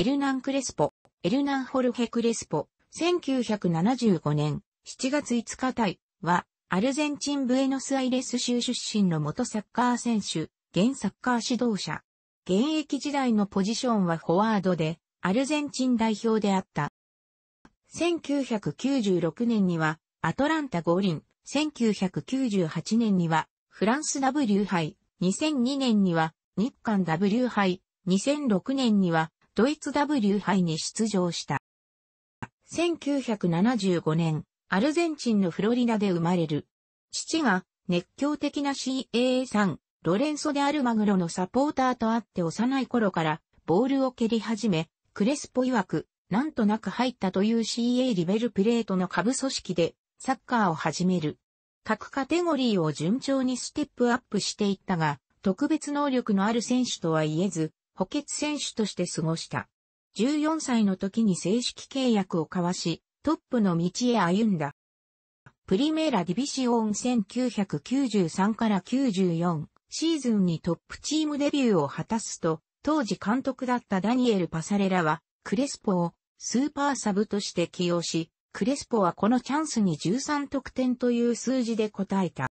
エルナン・クレスポ、エルナン・ホルヘ・クレスポ、1975年7月5日対は、アルゼンチン・ブエノスアイレス州出身の元サッカー選手、現サッカー指導者。現役時代のポジションはフォワードで、アルゼンチン代表であった。1996年には、アトランタ五輪、1998年には、フランス W 杯、2002年には、日韓 W 杯、2006年には、ドイツ W 杯に出場した。1975年、アルゼンチンのフロリダで生まれる。父が熱狂的な CAA さん、ロレンソ・でアルマグロのサポーターと会って幼い頃からボールを蹴り始め、クレスポ曰く、なんとなく入ったという CA リベルプレートの下部組織でサッカーを始める。各カテゴリーを順調にステップアップしていったが、特別能力のある選手とは言えず、補欠選手として過ごした。14歳の時に正式契約を交わし、トップの道へ歩んだ。プリメーラディビシオン1993から94シーズンにトップチームデビューを果たすと、当時監督だったダニエル・パサレラは、クレスポをスーパーサブとして起用し、クレスポはこのチャンスに13得点という数字で応えた。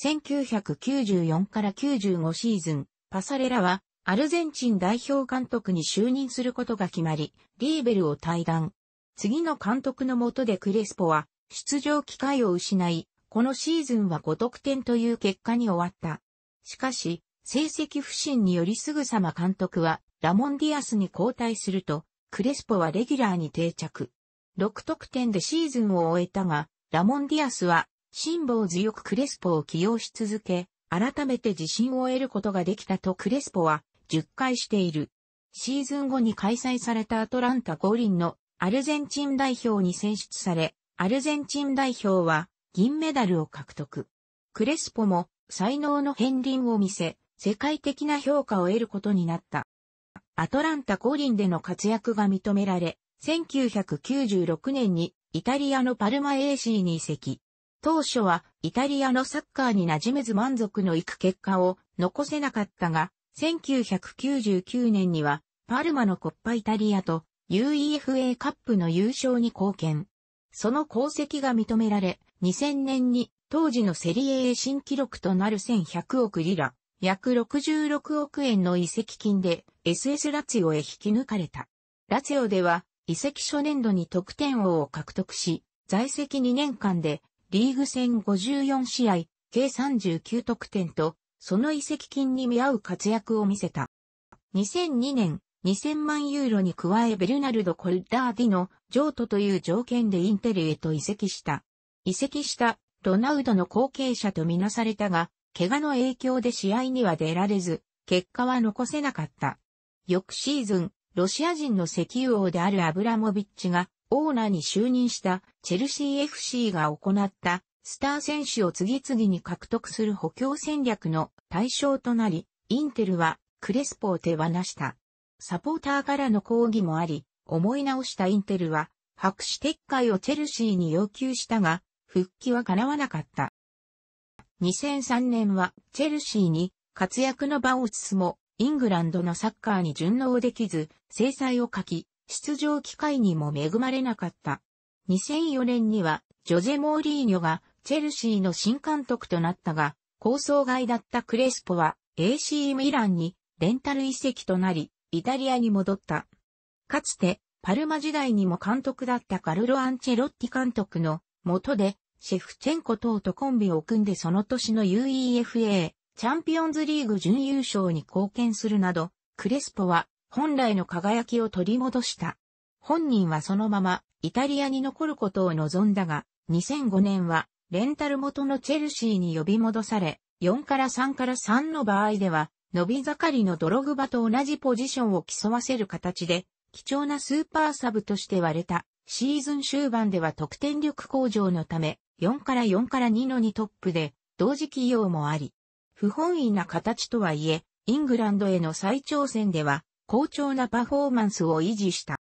1994から95シーズン、パサレラはアルゼンチン代表監督に就任することが決まり、リーベルを退団。次の監督の下でクレスポは出場機会を失い、このシーズンは5得点という結果に終わった。しかし、成績不振によりすぐさま監督はラモンディアスに交代すると、クレスポはレギュラーに定着。6得点でシーズンを終えたが、ラモンディアスは辛抱強くクレスポを起用し続け、改めて自信を得ることができたとクレスポは10回している。シーズン後に開催されたアトランタ五輪のアルゼンチン代表に選出され、アルゼンチン代表は銀メダルを獲得。クレスポも才能の片鱗を見せ、世界的な評価を得ることになった。アトランタ五輪での活躍が認められ、1996年にイタリアのパルマ AC に移籍。当初はイタリアのサッカーに馴染めず満足のいく結果を残せなかったが、1999年には、パルマのコッパイタリアと UEFA カップの優勝に貢献。その功績が認められ、2000年に当時のセリエ A 新記録となる1100億リラ、約66億円の移籍金で SS ラツィオへ引き抜かれた。ラツィオでは移籍初年度に得点王を獲得し、在籍2年間でリーグ戦54試合、計39得点とその遺跡金に見合う活躍を見せた。2002年、2000万ユーロに加えベルナルド・コルダーディの譲渡という条件でインテルへと移籍した。移籍したロナウドの後継者とみなされたが、怪我の影響で試合には出られず、結果は残せなかった。翌シーズン、ロシア人の石油王であるアブラモビッチがオーナーに就任したチェルシー FC が行ったスター選手を次々に獲得する補強戦略の対象となり、インテルはクレスポを手放した。サポーターからの抗議もあり、思い直したインテルは、白紙撤回をチェルシーに要求したが、復帰は叶わなかった。2003年はチェルシーに活躍の場を移すも、イングランドのサッカーに順応できず、制裁を書き、出場機会にも恵まれなかった。2004年には、ジョゼ・モーリーニョがチェルシーの新監督となったが、構想外だったクレスポは AC ミランにレンタル移籍となり、イタリアに戻った。かつて、パルマ時代にも監督だったカルロ・アンチェロッティ監督の下で、シェフチェンコ等とコンビを組んでその年の UEFA チャンピオンズリーグ準優勝に貢献するなど、クレスポは本来の輝きを取り戻した。本人はそのままイタリアに残ることを望んだが、2005年はレンタル元のチェルシーに呼び戻され、4から3から3の場合では、伸び盛りのドログバと同じポジションを競わせる形で、貴重なスーパーサブとして割れた。シーズン終盤では得点力向上のため、4から4から2の2トップで、同時起用もあり、不本意な形とはいえ、イングランドへの再挑戦では、好調なパフォーマンスを維持した。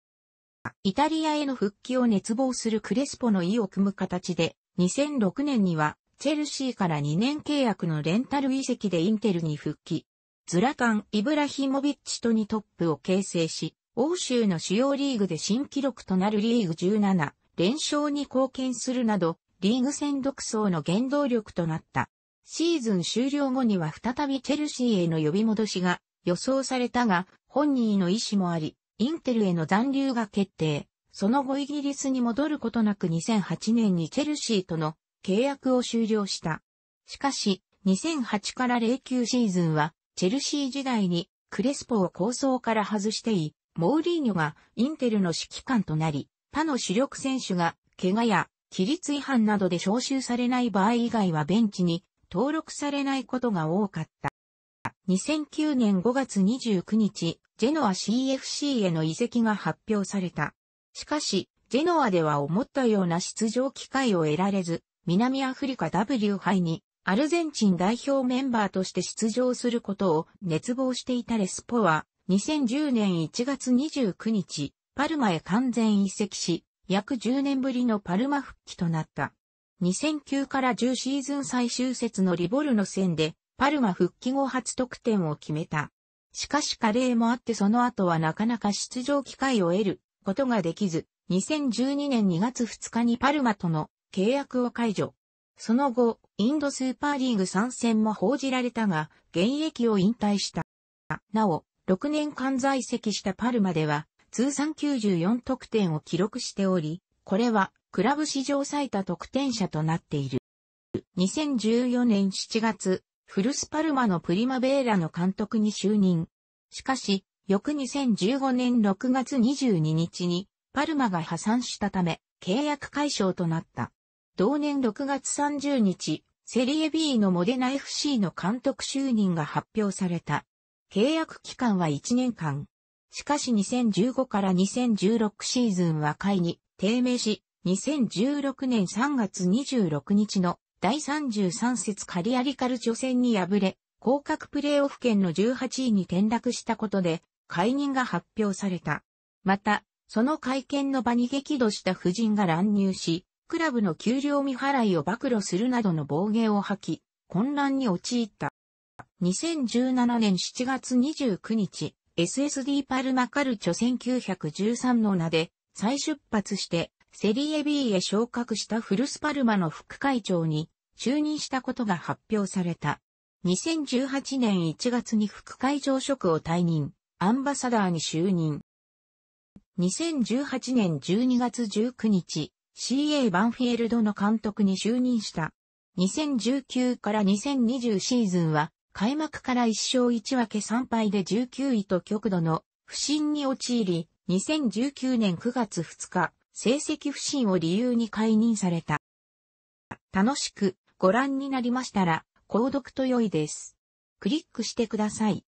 イタリアへの復帰を熱望するクレスポの意を組む形で、2006年には、チェルシーから2年契約のレンタル移籍でインテルに復帰。ズラカン・イブラヒモビッチとにトップを形成し、欧州の主要リーグで新記録となるリーグ17、連勝に貢献するなど、リーグ戦独走の原動力となった。シーズン終了後には再びチェルシーへの呼び戻しが予想されたが、本人の意思もあり、インテルへの残留が決定。その後イギリスに戻ることなく2008年にチェルシーとの契約を終了した。しかし、2008から09シーズンは、チェルシー時代にクレスポを構想から外してい、モーリーニョがインテルの指揮官となり、他の主力選手が怪我や規律違反などで招集されない場合以外はベンチに登録されないことが多かった。2009年5月29日、ジェノア CFC への移籍が発表された。しかし、ジェノアでは思ったような出場機会を得られず、南アフリカ W 杯にアルゼンチン代表メンバーとして出場することを熱望していたレスポは、2010年1月29日、パルマへ完全移籍し、約10年ぶりのパルマ復帰となった。2009から10シーズン最終節のリボルの戦で、パルマ復帰後初得点を決めた。しかし加齢もあってその後はなかなか出場機会を得ることができず、2012年2月2日にパルマとの契約を解除。その後、インドスーパーリーグ参戦も報じられたが、現役を引退した。なお、6年間在籍したパルマでは、通算94得点を記録しており、これはクラブ史上最多得点者となっている。2014年7月、フルスパルマのプリマベーラの監督に就任。しかし、翌2015年6月22日にパルマが破産したため契約解消となった。同年6月30日、セリエ B のモデナ FC の監督就任が発表された。契約期間は1年間。しかし2015から2016シーズンは会に低迷し、2016年3月26日の第33節カリアリカル初戦に敗れ、降格プレーオフ圏の18位に転落したことで、解任が発表された。また、その会見の場に激怒した夫人が乱入し、クラブの給料未払いを暴露するなどの暴言を吐き、混乱に陥った。2017年7月29日、SSD パルマカルチョ1913の名で再出発してセリエ B へ昇格したフルスパルマの副会長に就任したことが発表された。2018年1月に副会長職を退任。アンバサダーに就任。2018年12月19日、CA バンフィールドの監督に就任した。2019から2020シーズンは、開幕から1勝1分け3敗で19位と極度の不振に陥り、2019年9月2日、成績不振を理由に解任された。楽しくご覧になりましたら、購読と良いです。クリックしてください。